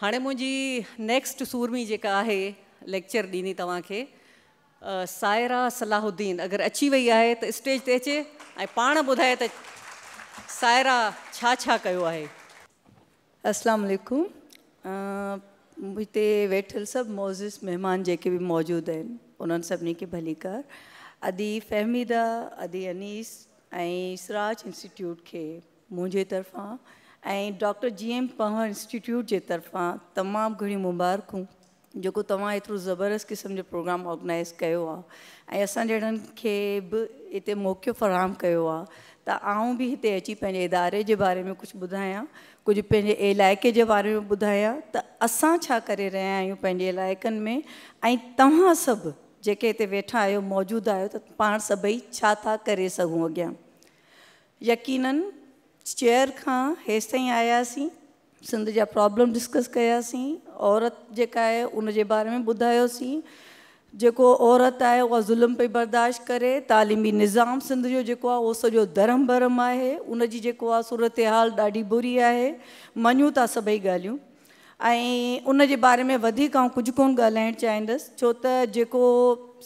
हाँ मुंहिंजी नेक्स्ट सूरमी जेका आहे लेक्चर ॾिनी तव्हांखे सायरा सलाहुद्दीन अगर अची वही है त स्टेज ते अचे पा पाण ॿुधाए त सायरा छा छा कयो आहे अस्सलाम वालेकुम हिते वेठल सब मोज़िस मेहमान जेके भी मौजूद आहिनि उन्हनि सभी के भलीकार अदी फहमीदा अदी अनीस ऐं इंस्टिट्यूट के मुझे तरफा ऐं डॉक्टर जी एम पवर इंस्टिट्यूट जे तर्फ़ां तमामु घणियूं मुबारकूं जेको तव्हां हेतिरो ज़बरदस्त क़िस्म जो प्रोग्राम ऑर्गनाइज़ कयो आहे ऐं असां जहिड़नि खे बि हिते मौक़ो फरहम कयो आहे त आउं बि हिते अची पंहिंजे इदारे जे बारे में कुझु ॿुधायां कुझु पंहिंजे इलाइक़े जे बारे में ॿुधायां त असां छा करे रहिया आहियूं पंहिंजे इलाइक़नि में ऐं तव्हां सभु जेके हिते वेठा आहियो मौजूदु आहियो त पाण सभई छा था करे सघूं अॻियां चेयर खां हेसि ताईं आयासीं सिंध जा प्रॉब्लम डिस्कस कयासीं औरत जेका आहे उनजे बारे में ॿुधायोसीं जेको औरत आहे उहा ज़ुल्म पई बर्दाश्त करे तालिमी निज़ाम सिंध जो जेको आहे उहो सॼो धरम भरम आहे उनजी जेको आहे सूरत हाल ॾाढी बुरी आहे मञूं था सभई ॻाल्हियूं ऐं उन बारे में वधीक आऊं कुझु कोन ॻाल्हाइणु चाहींदसि छो त जेको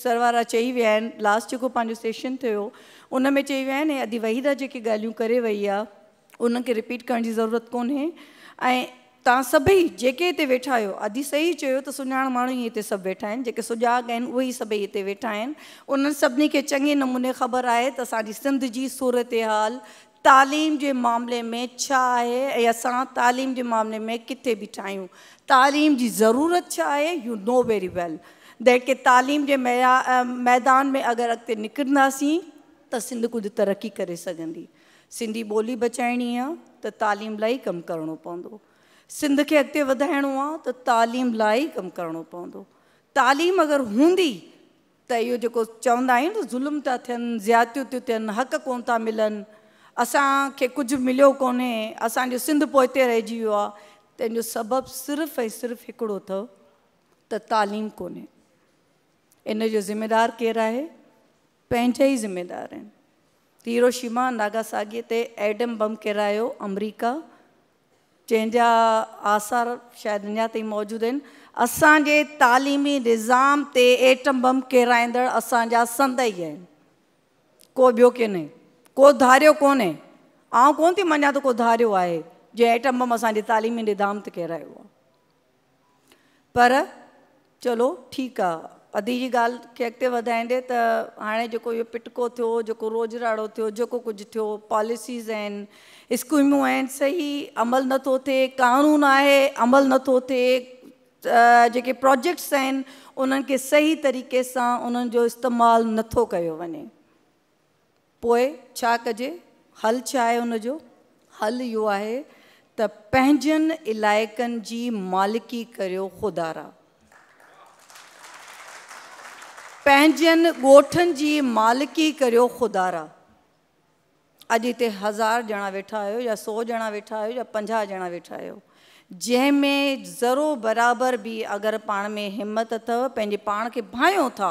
सरवारा चई विया आहिनि लास्ट जेको पंहिंजो सेशन थियो उन में चई विया आहिनि अॼु वहीदा जेकी ॻाल्हियूं करे वई उनखे रिपीट करण जी ज़रूरत कोन्हे ऐं तव्हां सभई जेके हिते वेठा आहियो अधी सही चयो त सुञाण माण्हू ई हिते सभु वेठा आहिनि जेके सुजाॻ आहिनि उहे ई सभई हिते वेठा आहिनि उन्हनि सभिनी खे चङे नमूने ख़बर आहे त असांजी सिंध जी सूरत हाल तालीम जे मामले में छा आहे ऐं असां तालीम जे मामले में किथे बीठा आहियूं तालीम जी ज़रूरत छा आहे you know very well that के तालीम जे मैदान में अगरि अॻिते निकिरंदासीं त सिंध कुझु तरक़ी करे सघंदी सिंधी ॿोली बचाइणी आहे त तालीम लाइ ई कमु करिणो पवंदो सिंध खे अॻिते वधाइणो आहे त तालीम लाइ ई कमु करिणो पवंदो तालीम अगरि हूंदी त इहो जेको चवंदा आहियूं त ज़ुल्म था थियनि ज़्यातियूं थियूं थियनि हक़ु कोन था मिलनि असांखे कुझु मिलियो कोन्हे असांजो सिंध पोइ हिते रहिजी वियो आहे तंहिंजो सबबु सिर्फ़ु ऐं सिर्फ़ु हिकिड़ो अथव त तालीम कोन्हे इन जो ज़िमेदारु केरु आहे पंहिंजा ई ज़िमेदार आहिनि हिरोशिमा नागासागीअ ते एडम बम किरायो अमरीका जैजा आसार शायद अञा ताईं मौजूदु आहिनि तालीमी निज़ाम ते एटम बम किराईंदड़ असांजा संद ही आहिनि को ॿियो कोन्हे को धारियो को आउं कोन्ह थी मञा त को धारियो आहे जे एटम बम असांजे तालीमी निज़ाम ते किरायो पर चलो ठीक आहे अधी जी ॻाल्हि खे अॻिते वधाईंदे त हाणे जेको इहो पिटको थियो जेको रोजराणो थियो जेको कुझु थियो पॉलिसीस आहिनि स्कीमूं आहिनि सही अमल नथो थिए कानून आहे अमल नथो थिए जेके प्रोजेक्ट्स आहिनि उन्हनि खे सही तरीक़े सां उन्हनि जो इस्तेमालु नथो कयो वञे पोइ छा कजे हल छा आहे हुनजो हल इहो आहे त पंहिंजनि इलाइक़नि जी मालिकी करियो खुदारा पैंजन गोठन जी मालिकी करो खुदारा अज हिते हज़ार ॼणा वेठा हो या सौ ॼणा वेठा हो या पंजा ॼणा वेठा हो जैमें ज़रो बराबर भी अगर पाण में हिम्मत अव पैं पान के भायो था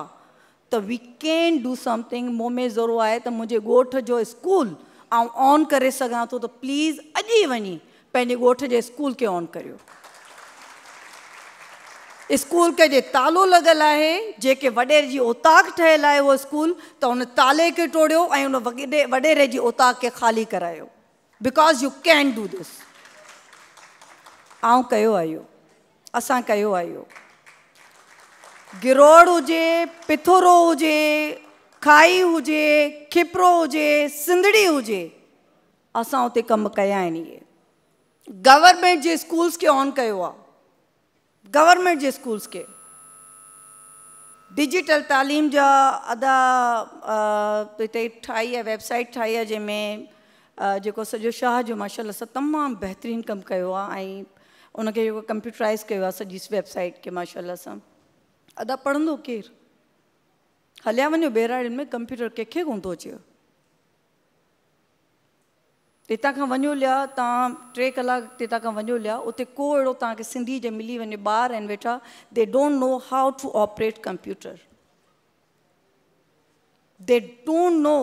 तो वी कैन डू समथिंग मो में ज़रो आए तो मुझे गोठ जो स्कूल आउं ऑन कर सो तो प्लीज़ अॼु ई वञी पंहिंजे ॻोठ जे स्कूल के ऑन करो स्कूल के जे तालो लॻल आहे जेके वॾेरे जी उताक ठहियलु आहे उहो स्कूल तो उन ताले के टोड़ियो ऐं वडेरे वॾे वॾेरे जी उताक खे ख़ाली करायो because you can do this आउं कयो आहे इहो कयो आहे गिरोड़ हुजे पिथोरो हुजे खाई हुजे खिपरो हुजे सिंधड़ी हुजे असां हुते कमु कया आहिनि इहे गवर्नमेंट जे स्कूल्स के ऑन कयो गवर्नमेंट जे स्कूल्स के डिजिटल तालीम जा अदा हिते तो है वेबसाइट ठाही आहे जंहिंमें जेको सॼो शाह जो माशाल्लाह सां तमाम बेहतरीन कम किया आहे ऐं उनखे कंप्यूटराइज़ कयो आहे वेबसाइट के माशाल्लाह सां अदा पढ़ो केर हलिया वञो ॿेराड़ियुनि में कंप्यूटर कंहिंखे को थो हितां खां वञो लिया तव्हां टे कलाक हितां खां वञो लिया उते को अहिड़ो तव्हांखे सिंधी जे मिली वञे ॿार आहिनि वेठा they don't know how to operate computer they don't know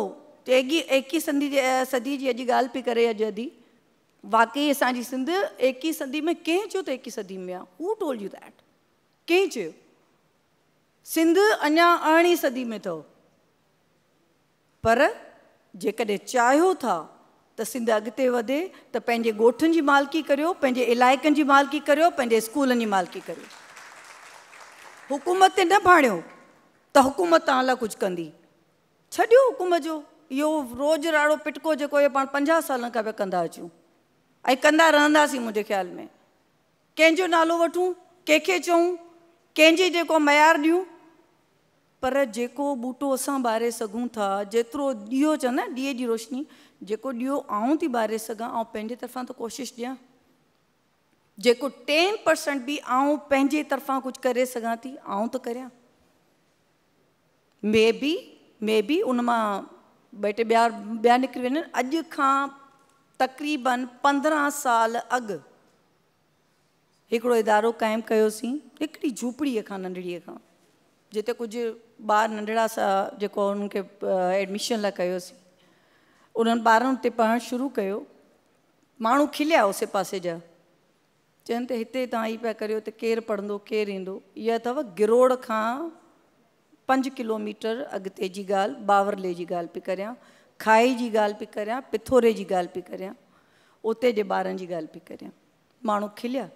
एगी एकी सदी जे सदी जी अॼु ॻाल्हि पई करे अॼु अदी वाकई असांजी सिंध एकी सदी में कंहिं चयो त एकी सदी में आहे हू टोल यू दैट कंहिं चयो सिंध अञा अरिड़हीं सदी में अथव पर जेकॾहिं चाहियो था त सिंध अॻिते वधे त पंहिंजे ॻोठनि जी मालिकी करियो पंहिंजे इलाइक़नि जी मालिकी करियो पंहिंजे स्कूलनि जी मालिकी करियो हुकूमत ते न भाणियो त हुकूमत तव्हां लाइ कुझु कंदी छॾियो हुकूमत जो इहो रोज़ु राड़ो पिटको जेको इहो पाण पंजाहु सालनि खां पिया कंदा अचूं ऐं कंदा रहंदासीं मुंहिंजे ख़्याल में कंहिंजो नालो वठूं कंहिंखे चऊं कंहिंजी जेको मयार ॾियूं पर जेको ॿूटो असां ॿारे सघूं था जेतिरो ॾींहुं चवंदा ॾींहं जी रोशनी जो ॾियो आऊँ थी बारे सघां ऐं पंहिंजे तरफ़ां त कोशिशि ॾियां जेको टेन परसेंट बि आऊं पंहिंजे तरफ़ां कुझु करे सघां थी आऊं त करियां मे बी मे बि उन मां ॿ टे ॿिया ॿिया निकिरी वञनि तक़रीबन पंद्रह साल अग हिकिड़ो इदारो कायम कयोसीं झूपड़ी का खां का जिते कुछ बार नंढड़ा सा जेको हुननि एडमिशन लाइ ઉન બારન તે પાણ શરુ કયો માણો ખિલ્યા ઓસે પાસે જા જન તે હિતે તાહી પા કર્યો તે કેર પડદો કેર ઈંદો ય તો ગરોડખા 5 કિલોમીટર અગ તેજી ગાલ બાવર લેજી ગાલ પી કર્યા ખાઈજી ગાલ પી કર્યા પથોરેજી ગાલ પી કર્યા ઓતે જે બારનજી ગાલ પી કર્યા માણો ખિલ્યા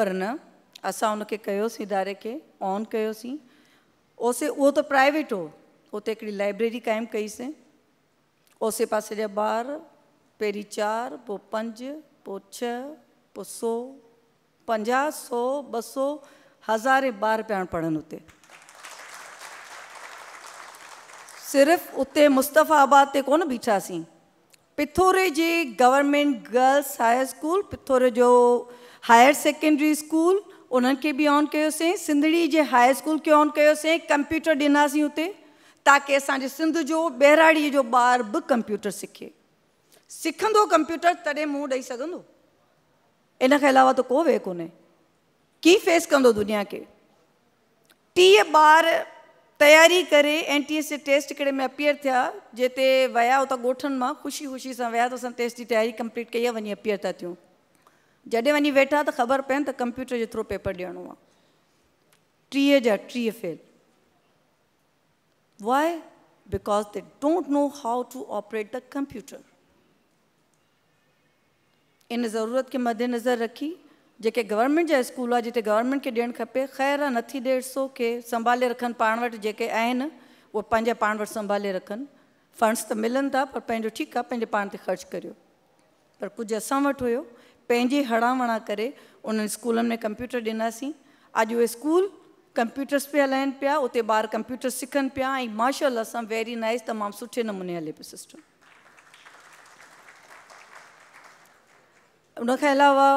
પરણ અસા ઉનકે કયો સીદારે કે ઓન કયો સી ઓસે ઓ તો પ્રાઇવેટ હો પોતે એકડી લાઇબ્રેરી કાયમ કઈ છે ઓસે પાસે રહ્યા બાર પેરી ચાર પો પંજ પો છ પો સો सौ ॿ सौ हज़ारे ॿार पिया पढ़नि उते सिर्फ़ु उते मुस्तफ़ाबाद से को बीठासीं पिथोरे जे गवर्नमेंट गर्ल्स हायर स्कूल पिथोरे जो हायर सेकेंडरी स्कूल उन्हें भी ऑन किया सिंधड़ी जे हायर स्कूल के ऑन किया कंप्यूटर ॾिनासीं उते ताकि असांजे सिंध जो ॿहिराणीअ जो ॿार बि कंप्यूटर सिखे सिखंदो कंप्यूटर तॾहिं मुंहुं ॾेई इन अलावा तो को वे कोन्हे फेस कह दुनिया के टीह बार तैयारी करे एन टी एस जे टेस्ट कहिड़े में अपियर थिया जिते विया उतां ॻोठनि मां ख़ुशी ख़ुशी से वह तो अस टेस्ट की तैयारी कंप्लीट कई आहे वञी अपियर था थियूं जॾहिं वञी वेठा त ख़बर पवनि त कंप्यूटर जे थ्रू पेपर दियण आहे टीह जा टीह fail Why? Because they don't know how to operate the computer. इन ज़रूरत खे मदेनज़र रखी जेके गवर्नमेंट जा स्कूल आहे जिते गवर्नमेंट के दियन खपे ख़ैरु आहे नथी डेढ़ सौ खे संभाले रखन पान वट जेके आहिनि उहे पंहिंजा पाण वटि संभाले रखनि फंड्स तो मिलन था पर पंहिंजो ठीकु आहे पंहिंजे पाण ते पर कुछ असां वटि हुयो हड़ा वणा कर उन्हनि स्कूलनि में कंप्यूटर ॾिनासीं अज उहे स्कूल कंप्यूटर्स पे हलाइनि पिया उते ॿार कंप्यूटर्स सिखनि पिया ऐं माशा असां वेरी नाइस तमामु सुठे नमूने हले पियो सिस्टम उनखां अलावा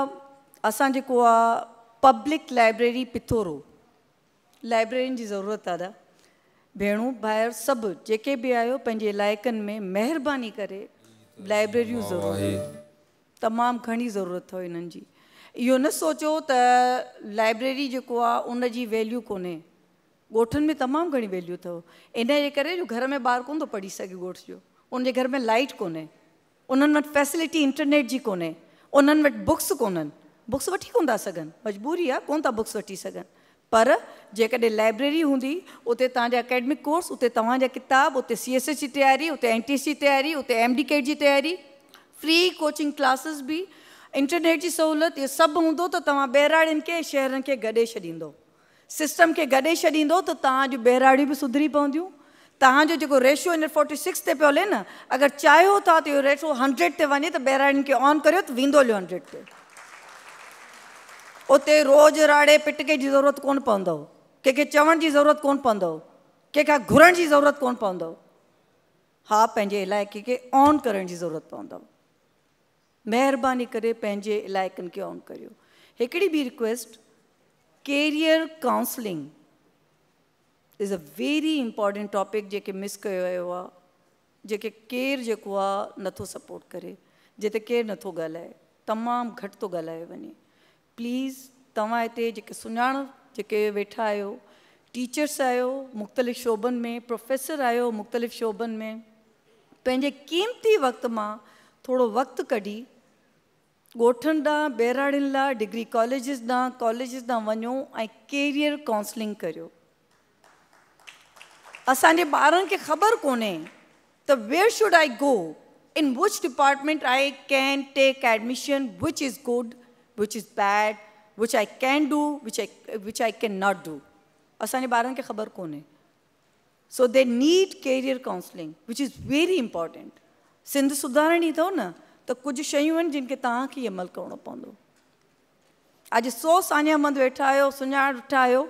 असां जेको आहे पब्लिक लाइब्रेरी पिथोरो लाइब्रेरीनि जी ज़रूरत आहे दादा भेण ॿाहिरि सभु जेके बि आयो पंहिंजे इलाइक़नि में महिरबानी करे लाइब्रेरी ज़रूरु तमामु घणी ज़रूरत हुई हिननि जी यो न सोचो त लाइब्रेरी जो आहे उन वैल्यू को गोठन में तमाम घड़ी वैल्यू अव इन कर घर में बार को पढ़ी सके गोठ जो उनके घर में लाइट को फैसिलिटी इंटरनेट की कोने उन बुक्स को बुक्स वी को सन मजबूरी आहे को बुक्स वठी सघनि पर जैसे लाइब्रेरी होंगी उते अकेडमिक कोर्स उते किताब उत सी एस एस की तैयारी उत एन टी एस की तैयारी उत एम डी केड की तयारी फ्री कोचिंग क्लासिस भी इंटरनेट जी सहूलियत इहो सभु हूंदो त तव्हां बहिराड़ियुनि खे शहरनि खे गॾे छॾींदो सिस्टम खे गॾे छॾींदो त तव्हांजूं बहिराड़ियूं बि सुधरी पवंदियूं तव्हांजो जेको रेशो हींअर फोर्टी सिक्स ते पियो हले न अगरि चाहियो था त इहो रेशो हंड्रेड ते वञे त बहिराड़ियुनि खे ऑन करियो त वेंदो हलियो हंड्रेड ते उते रोज़ु राड़े पिटके जी ज़रूरत कोन पवंदव कंहिंखे चवण जी ज़रूरत कोन पवंदव कंहिंखां घुरण जी ज़रूरत कोन पवंदव हा पंहिंजे इलाइक़े खे ऑन करण जी ज़रूरत पवंदव महिरबानी करे पंहिंजे इलाइक़नि खे ऑन करियो हिकिड़ी ॿी request career counselling is a very important topic जेके मिस कयो वियो आहे जेके केरु जेको नथो सपोर्ट करे जिते केरु नथो ॻाल्हाए तमामु घटि थो ॻाल्हाए वञे प्लीज़ तव्हां हिते जेके सुञाण जेके वेठा आहियो टीचर्स आहियो मुख़्तलिफ़ शोबनि में प्रोफेसर आहियो मुख़्तलिफ़ शोबनि में पंहिंजे क़ीमती वक़्त मां थोरो वक़्तु कढी गोठन ॾांहुं बहिराणियुनि लाइ डिग्री कॉलेजिस ॾांहुं कॉलेजिस ॾांहुं वञो ऐं केरियर काउंसलिंग करियो असांजे ॿारनि खे ख़बर कोन्हे त where should I go in which department I can take admission, which is good, which is bad, which I can do, which I, which I cannot do. असांजे ॿारनि खे ख़बर कोन्हे so they need career counselling which is very important Sindh सुधारणी ई अथव न तो कुछ शयूं जिनके जिन खे अमल करिणो पव अज सौ सानियामंद वेठा आहियो सुञाणा आहियो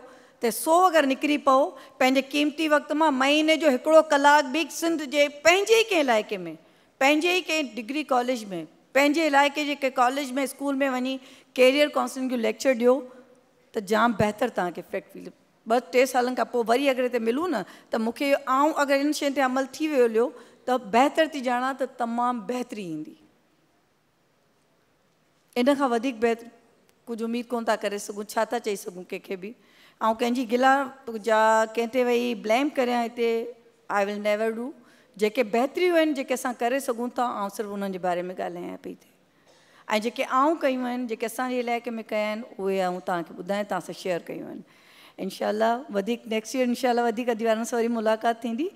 त सौ अगरि निकिरी पओ पंहिंजे क़ीमती वक़्त में महीने जो कलाक भी सिंध के पंहिंजे कें इलाक़े में पंहिंजे ई डिग्री कॉलेज में पंहिंजे इलाइक़े जे कॉलेज में स्कूल में वही कैरियर काउंसलिंग जो लैक्चर दियो तो जाम बेहतर तक इफेक्ट फील ब टे साल खां पोइ वरी अगरि हिते मिलूं न त मूंखे आउं अगरि हिन शयुनि अमल थी वियो हलियो त बहितर थी ॼाणा त तमामु बहितरी ईंदी इन खां वधीक बहित कुझु उमेदु कोन था करे सघूं चई सघूं कंहिंखे बि ऐं कंहिंजी गिला जा कंहिं वही वेही ब्लेम करियां हिते आई विल नेवर डू जेके बहितरियूं आहिनि जेके असां करे था ऐं सिर्फ़ु बारे में ॻाल्हायां पई थी ऐं जेके आऊं कयूं आहिनि जेके में कया आहिनि उहे आऊं तव्हांखे ॿुधायां इनशा नेक्स्ट ईयर इनशा वधीक अधिवारनि सां मुलाक़ात थींदी